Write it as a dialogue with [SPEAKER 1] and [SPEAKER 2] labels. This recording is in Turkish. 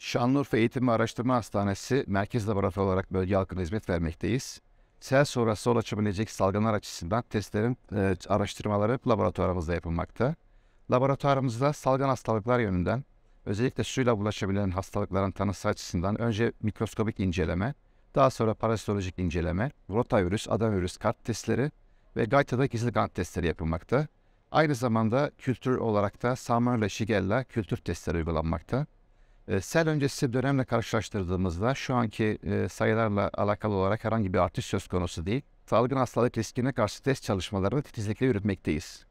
[SPEAKER 1] Şanlıurfa Eğitim ve Araştırma Hastanesi merkez Laboratuvarı olarak bölge halkına hizmet vermekteyiz. Sel sonrası ulaşabilecek salgınlar açısından testlerin e, araştırmaları laboratuvarımızda yapılmakta. Laboratuvarımızda salgın hastalıklar yönünden özellikle suyla bulaşabilen hastalıkların tanısı açısından önce mikroskopik inceleme, daha sonra parasitolojik inceleme, rotavirüs, adenovirüs kart testleri ve gaytada gizli kan testleri yapılmakta. Aynı zamanda kültür olarak da salmonella, shigella kültür testleri uygulanmakta. Ee, sel öncesi dönemle karşılaştırdığımızda şu anki e, sayılarla alakalı olarak herhangi bir artış söz konusu değil. Salgın hastalık riskine karşı test çalışmalarını titizlikle yürütmekteyiz.